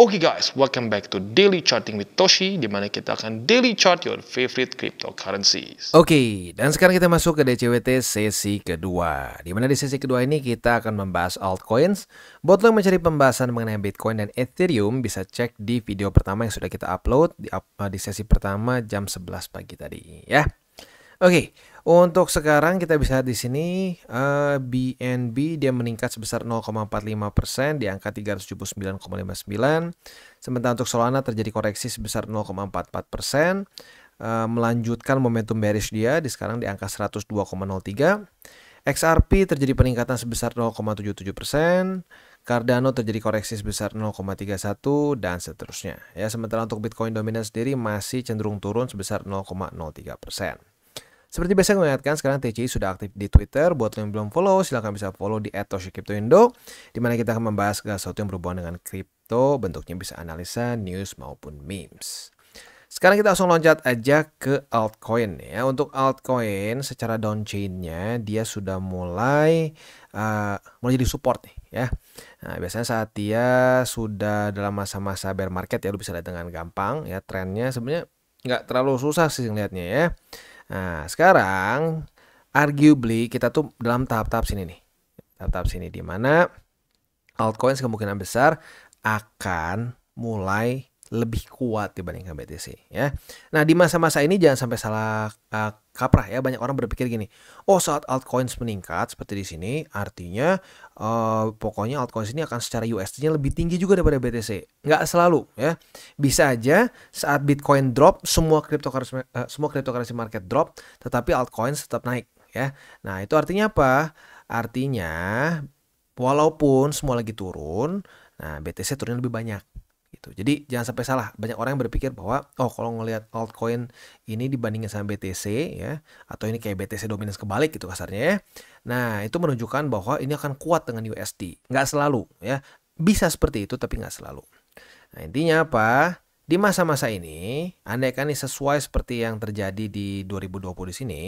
Oke okay guys, welcome back to Daily Charting with Toshi, di mana kita akan daily chart your favorite cryptocurrencies. Oke, okay, dan sekarang kita masuk ke DCWT sesi kedua. Di mana di sesi kedua ini kita akan membahas altcoins. Buat lo yang mencari pembahasan mengenai Bitcoin dan Ethereum, bisa cek di video pertama yang sudah kita upload di, eh, sesi pertama jam 11 pagi tadi ya. Oke, okay, untuk sekarang kita bisa di sini uh, eh, BNB dia meningkat sebesar 0,45% di angka 379,59. Sementara untuk Solana terjadi koreksi sebesar 0,44%, uh, eh, melanjutkan momentum bearish dia di sekarang di angka 102,03. XRP terjadi peningkatan sebesar 0,77 persen, Cardano terjadi koreksi sebesar 0,31 dan seterusnya. Ya, sementara untuk Bitcoin dominan sendiri masih cenderung turun sebesar 0,03 persen. Seperti biasa gue ingatkan, sekarang TCI sudah aktif di Twitter. Buat yang belum follow, silahkan bisa follow di @toshikiptoindo, Dimana kita akan membahas segala sesuatu yang berhubungan dengan kripto, bentuknya bisa analisa, news maupun memes. Sekarang kita langsung loncat aja ke altcoin ya. Untuk altcoin secara downchainnya dia sudah mulai uh, mulai jadi support nih ya. Nah, biasanya saat dia sudah dalam masa-masa bear market ya lu bisa lihat dengan gampang ya trennya sebenarnya nggak terlalu susah sih ngelihatnya ya. Nah, sekarang arguably kita tuh dalam tahap-tahap sini nih. Tahap-tahap sini di mana altcoins kemungkinan besar akan mulai lebih kuat dibandingkan BTC ya. Nah, di masa-masa ini jangan sampai salah uh, kaprah ya banyak orang berpikir gini oh saat altcoins meningkat seperti di sini artinya uh, pokoknya altcoins ini akan secara USD-nya lebih tinggi juga daripada BTC nggak selalu ya bisa aja saat Bitcoin drop semua cryptocurrency uh, semua cryptocurrency market drop tetapi altcoins tetap naik ya nah itu artinya apa artinya walaupun semua lagi turun nah BTC turunnya lebih banyak gitu. Jadi jangan sampai salah. Banyak orang yang berpikir bahwa oh kalau ngelihat altcoin ini dibandingin sama BTC ya atau ini kayak BTC dominan kebalik gitu kasarnya ya. Nah, itu menunjukkan bahwa ini akan kuat dengan USD. Nggak selalu ya. Bisa seperti itu tapi nggak selalu. Nah, intinya apa? Di masa-masa ini, andai kan ini sesuai seperti yang terjadi di 2020 di sini,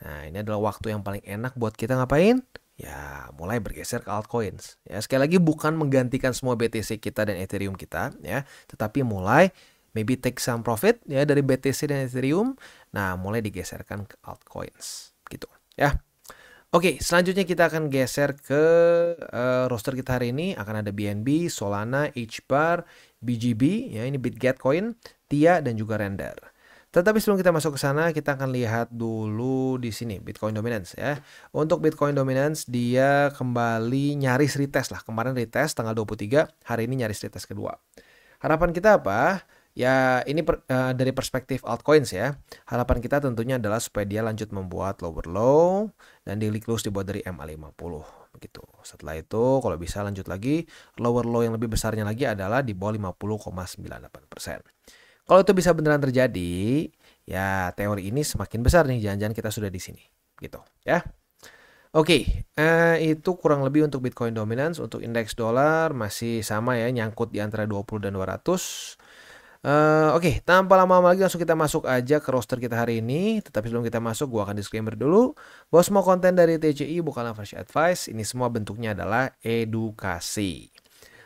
nah ini adalah waktu yang paling enak buat kita ngapain? ya mulai bergeser ke altcoins. Ya, sekali lagi bukan menggantikan semua BTC kita dan Ethereum kita ya, tetapi mulai maybe take some profit ya dari BTC dan Ethereum. Nah, mulai digeserkan ke altcoins gitu ya. Oke, selanjutnya kita akan geser ke uh, roster kita hari ini akan ada BNB, Solana, HBAR, BGB ya ini Bitget Coin, TIA dan juga Render. Tetapi sebelum kita masuk ke sana, kita akan lihat dulu di sini Bitcoin Dominance ya. Untuk Bitcoin Dominance dia kembali nyaris retest lah. Kemarin retest tanggal 23, hari ini nyaris retest kedua. Harapan kita apa? Ya ini per, uh, dari perspektif altcoins ya. Harapan kita tentunya adalah supaya dia lanjut membuat lower low dan daily close dibuat dari MA50 begitu. Setelah itu kalau bisa lanjut lagi lower low yang lebih besarnya lagi adalah di bawah 50,98%. Kalau itu bisa beneran terjadi, ya teori ini semakin besar nih jangan-jangan kita sudah di sini gitu ya. Oke, okay, eh, itu kurang lebih untuk Bitcoin dominance, untuk indeks dolar masih sama ya, nyangkut di antara 20 dan 200. Uh, eh, Oke, okay, tanpa lama-lama lagi langsung kita masuk aja ke roster kita hari ini. Tetapi sebelum kita masuk, gua akan disclaimer dulu bahwa semua konten dari TCI bukanlah versi advice. Ini semua bentuknya adalah edukasi.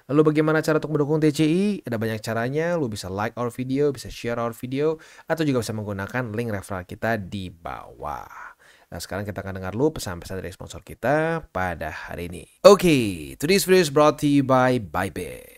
Lalu bagaimana cara untuk mendukung TCI? Ada banyak caranya, lu bisa like our video, bisa share our video, atau juga bisa menggunakan link referral kita di bawah. Nah sekarang kita akan dengar lu pesan-pesan dari sponsor kita pada hari ini. Oke, okay, today's video is brought to you by Bybit.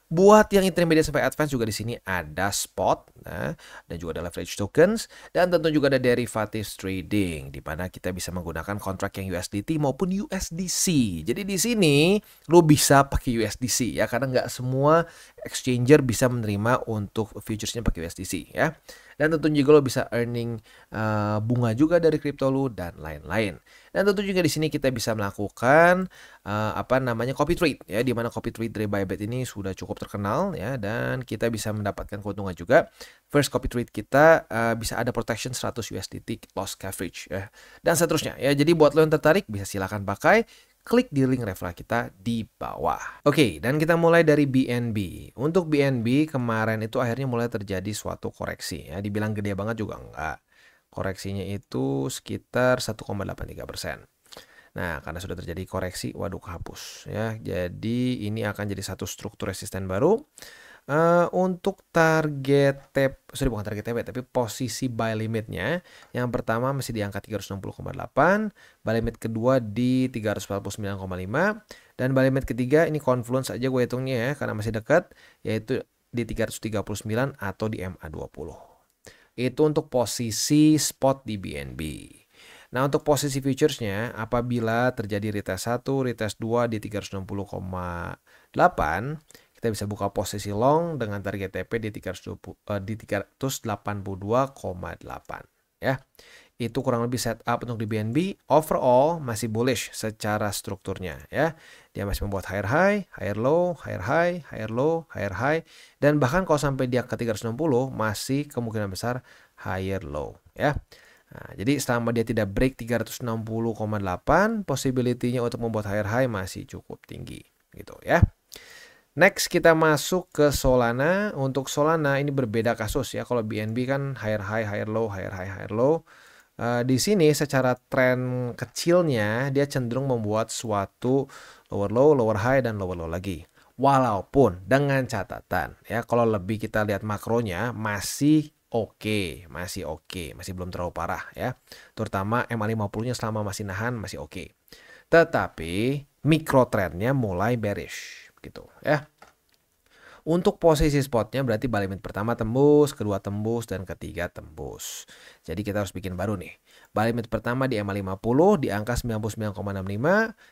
Buat yang intermediate sampai advance juga di sini ada spot nah, dan juga ada leverage tokens dan tentu juga ada derivative trading di mana kita bisa menggunakan kontrak yang USDT maupun USDC. Jadi di sini lu bisa pakai USDC ya karena nggak semua exchanger bisa menerima untuk futuresnya pakai USDC ya. Dan tentu juga lo bisa earning uh, bunga juga dari kripto lo dan lain-lain. Dan tentu juga di sini kita bisa melakukan uh, apa namanya copy trade ya di mana copy trade dari Bybit ini sudah cukup terkenal ya dan kita bisa mendapatkan keuntungan juga. First copy trade kita uh, bisa ada protection 100 USDT loss coverage ya. Dan seterusnya ya. Jadi buat lo yang tertarik bisa silahkan pakai klik di link referral kita di bawah. Oke, okay, dan kita mulai dari BNB. Untuk BNB kemarin itu akhirnya mulai terjadi suatu koreksi ya. Dibilang gede banget juga enggak. Koreksinya itu sekitar 1,83 persen. Nah, karena sudah terjadi koreksi, waduh hapus, ya. Jadi ini akan jadi satu struktur resisten baru. Uh, untuk target TP, sorry bukan target TP, tapi posisi buy limitnya, yang pertama masih di angka 360,8, buy limit kedua di 349,5, dan buy limit ketiga ini confluence aja gue hitungnya ya, karena masih dekat, yaitu di 339 atau di MA20. Itu untuk posisi spot di BNB. Nah untuk posisi futuresnya apabila terjadi retest 1, retest 2 di 360,8 kita bisa buka posisi long dengan target TP di 382,8 eh, ya. Itu kurang lebih setup untuk di BNB. Overall masih bullish secara strukturnya ya. Dia masih membuat higher high, higher low, higher high, higher low, higher high dan bahkan kalau sampai dia ke 360 masih kemungkinan besar higher low ya. Nah, jadi selama dia tidak break 360,8, possibility untuk membuat higher high masih cukup tinggi gitu ya. Next kita masuk ke Solana. Untuk Solana ini berbeda kasus ya. Kalau BNB kan higher high, higher low, higher high, higher low. Eh, di sini secara tren kecilnya dia cenderung membuat suatu lower low, lower high dan lower low lagi. Walaupun dengan catatan ya kalau lebih kita lihat makronya masih oke, okay, masih oke, okay, masih belum terlalu parah ya. Terutama MA50-nya selama masih nahan masih oke. Okay. Tetapi mikro trendnya mulai bearish gitu ya. Untuk posisi spotnya berarti balimit pertama tembus, kedua tembus, dan ketiga tembus. Jadi kita harus bikin baru nih. Balimit pertama di EMA 50 di angka 99,65,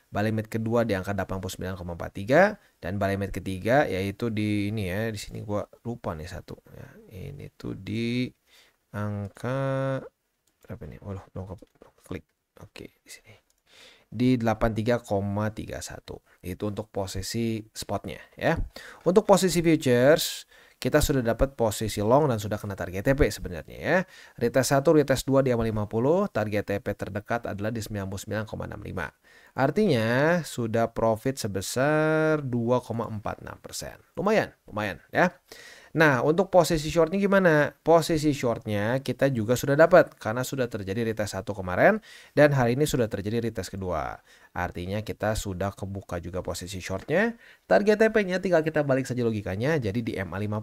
balimit kedua di angka 89,43, dan balimit ketiga yaitu di ini ya, di sini gua lupa nih satu. Ya, ini tuh di angka berapa ini? Oh, dong klik. Oke, di sini di 83,31. Itu untuk posisi spotnya ya. Untuk posisi futures kita sudah dapat posisi long dan sudah kena target TP sebenarnya ya. Retest 1, retest 2 di awal 50, target TP terdekat adalah di 99,65. Artinya sudah profit sebesar 2,46%. Lumayan, lumayan ya. Nah, untuk posisi shortnya gimana? Posisi shortnya kita juga sudah dapat karena sudah terjadi retest satu kemarin dan hari ini sudah terjadi retest kedua. Artinya kita sudah kebuka juga posisi shortnya. Target TP-nya tinggal kita balik saja logikanya jadi di MA50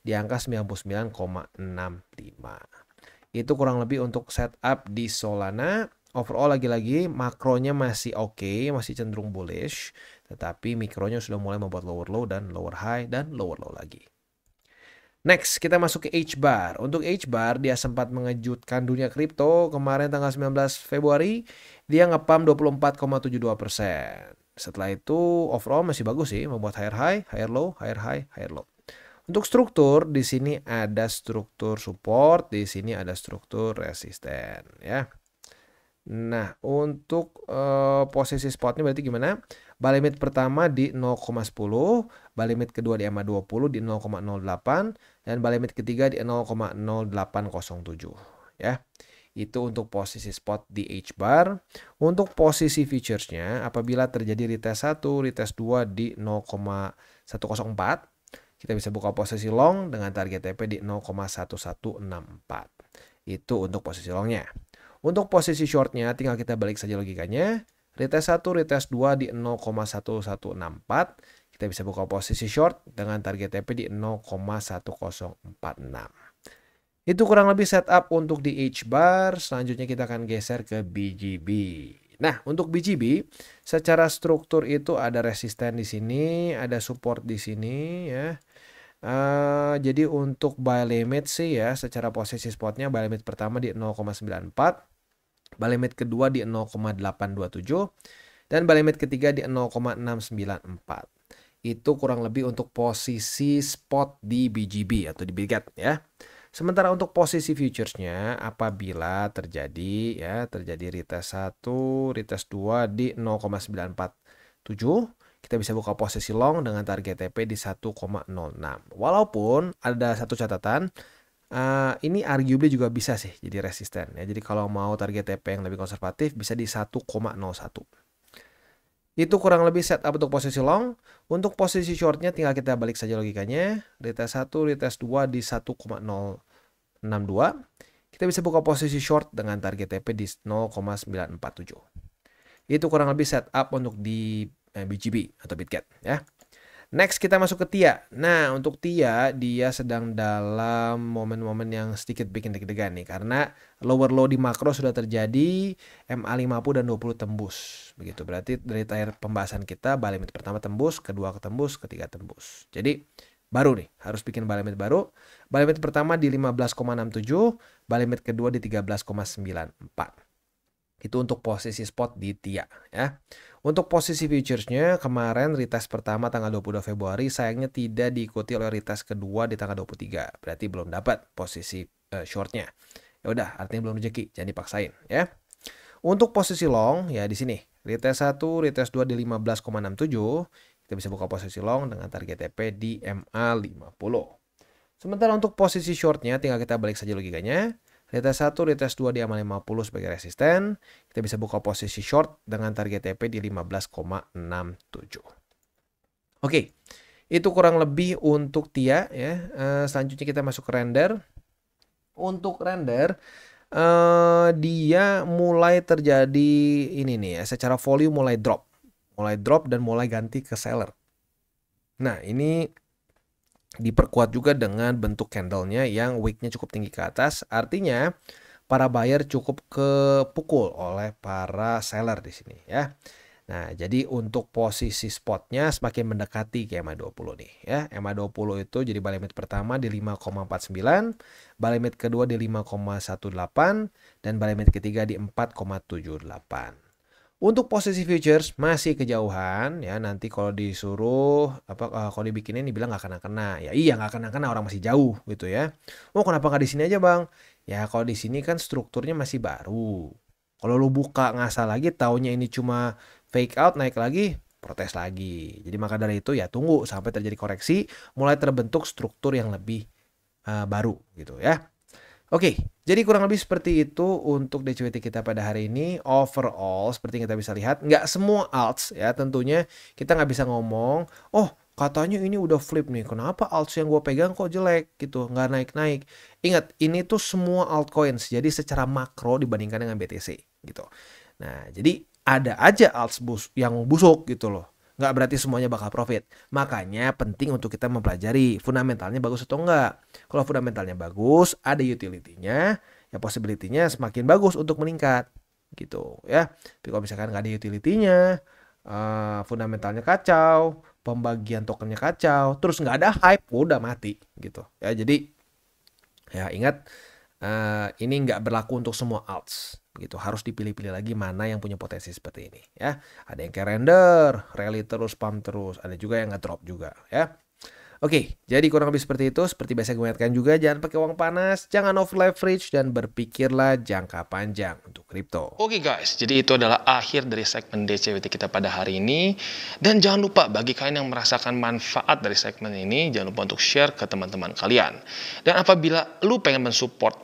di angka 99,65. Itu kurang lebih untuk setup di Solana. Overall lagi-lagi makronya masih oke, okay, masih cenderung bullish, tetapi mikronya sudah mulai membuat lower low dan lower high dan lower low lagi. Next, kita masuk ke H-Bar. Untuk H-Bar, dia sempat mengejutkan dunia kripto. Kemarin tanggal 19 Februari, dia ngepam 24,72%. Setelah itu, overall masih bagus sih. Membuat higher high, higher low, higher high, higher low. Untuk struktur, di sini ada struktur support, di sini ada struktur resisten. ya. Nah, untuk uh, posisi spotnya berarti gimana? Balimit pertama di 0,10, balimit kedua di ma 20 di delapan dan balai limit ketiga di 0,0807 ya. Itu untuk posisi spot di H bar. Untuk posisi featuresnya apabila terjadi retest 1, retest 2 di 0,104 kita bisa buka posisi long dengan target TP di 0,1164. Itu untuk posisi longnya. Untuk posisi shortnya tinggal kita balik saja logikanya. Retest 1, retest 2 di 0,1164 kita bisa buka posisi short dengan target TP di 0,1046. Itu kurang lebih setup untuk di H bar. Selanjutnya kita akan geser ke BGB. Nah, untuk BGB secara struktur itu ada resisten di sini, ada support di sini ya. Uh, jadi untuk buy limit sih ya secara posisi spotnya buy limit pertama di 0,94, buy limit kedua di 0,827 dan buy limit ketiga di 0,694 itu kurang lebih untuk posisi spot di BGB atau di Bigat ya. Sementara untuk posisi futuresnya apabila terjadi ya terjadi retest 1, retest 2 di 0,947 kita bisa buka posisi long dengan target TP di 1,06. Walaupun ada satu catatan, uh, ini arguably juga bisa sih jadi resisten ya. Jadi kalau mau target TP yang lebih konservatif bisa di 1,01. Itu kurang lebih setup untuk posisi long. Untuk posisi shortnya tinggal kita balik saja logikanya. Retest 1, retest 2 di 1,062. Kita bisa buka posisi short dengan target TP di 0,947. Itu kurang lebih setup untuk di eh, BGB atau Bitget ya. Next kita masuk ke Tia. Nah untuk Tia dia sedang dalam momen-momen yang sedikit bikin deg-degan nih karena lower low di makro sudah terjadi MA50 dan 20 tembus. Begitu berarti dari terakhir pembahasan kita balimit pertama tembus, kedua ketembus, ketiga tembus. Jadi baru nih harus bikin balimit baru. balimit pertama di 15,67, tujuh, kedua di 13,94. Itu untuk posisi spot di TIA ya. Untuk posisi futuresnya kemarin retest pertama tanggal 22 Februari sayangnya tidak diikuti oleh retest kedua di tanggal 23. Berarti belum dapat posisi uh, shortnya. Ya udah, artinya belum rezeki, jadi paksain ya. Untuk posisi long ya di sini retest 1, retest 2 di 15,67 kita bisa buka posisi long dengan target TP di MA 50. Sementara untuk posisi shortnya tinggal kita balik saja logikanya. Di tes 1, di tes 2 di AMA 50 sebagai resisten. Kita bisa buka posisi short dengan target TP di 15,67. Oke, itu kurang lebih untuk TIA ya. Uh, selanjutnya kita masuk ke render. Untuk render, uh, dia mulai terjadi ini nih ya, secara volume mulai drop. Mulai drop dan mulai ganti ke seller. Nah, ini diperkuat juga dengan bentuk candlenya yang wicknya cukup tinggi ke atas. Artinya para buyer cukup kepukul oleh para seller di sini ya. Nah, jadi untuk posisi spotnya semakin mendekati ke ma 20 nih ya. EMA 20 itu jadi buy pertama di 5,49, buy limit kedua di 5,18 dan buy ketiga di 4,78. Untuk posisi futures masih kejauhan ya nanti kalau disuruh apa eh, kalau dibikinin dibilang nggak kena kena ya iya nggak kena kena orang masih jauh gitu ya. Oh kenapa nggak di sini aja bang? Ya kalau di sini kan strukturnya masih baru. Kalau lu buka ngasal lagi taunya ini cuma fake out naik lagi protes lagi. Jadi maka dari itu ya tunggu sampai terjadi koreksi mulai terbentuk struktur yang lebih uh, baru gitu ya. Oke, okay, jadi kurang lebih seperti itu untuk DCWT kita pada hari ini. Overall, seperti kita bisa lihat, nggak semua alts ya tentunya kita nggak bisa ngomong, oh katanya ini udah flip nih, kenapa alts yang gue pegang kok jelek gitu, nggak naik-naik. Ingat, ini tuh semua altcoins, jadi secara makro dibandingkan dengan BTC gitu. Nah, jadi ada aja alts bus yang busuk gitu loh nggak berarti semuanya bakal profit. Makanya penting untuk kita mempelajari fundamentalnya bagus atau enggak. Kalau fundamentalnya bagus, ada utility-nya, ya possibility-nya semakin bagus untuk meningkat gitu ya. Tapi kalau misalkan nggak ada utility-nya, uh, fundamentalnya kacau, pembagian tokennya kacau, terus nggak ada hype, udah mati gitu. Ya jadi ya ingat uh, ini nggak berlaku untuk semua alts gitu harus dipilih-pilih lagi mana yang punya potensi seperti ini ya ada yang kayak render rally terus pump terus ada juga yang nggak drop juga ya Oke, jadi kurang lebih seperti itu. Seperti biasa gue ingatkan juga, jangan pakai uang panas, jangan over leverage, dan berpikirlah jangka panjang untuk crypto. Oke guys, jadi itu adalah akhir dari segmen DCWT kita pada hari ini. Dan jangan lupa bagi kalian yang merasakan manfaat dari segmen ini, jangan lupa untuk share ke teman-teman kalian. Dan apabila lu pengen mensupport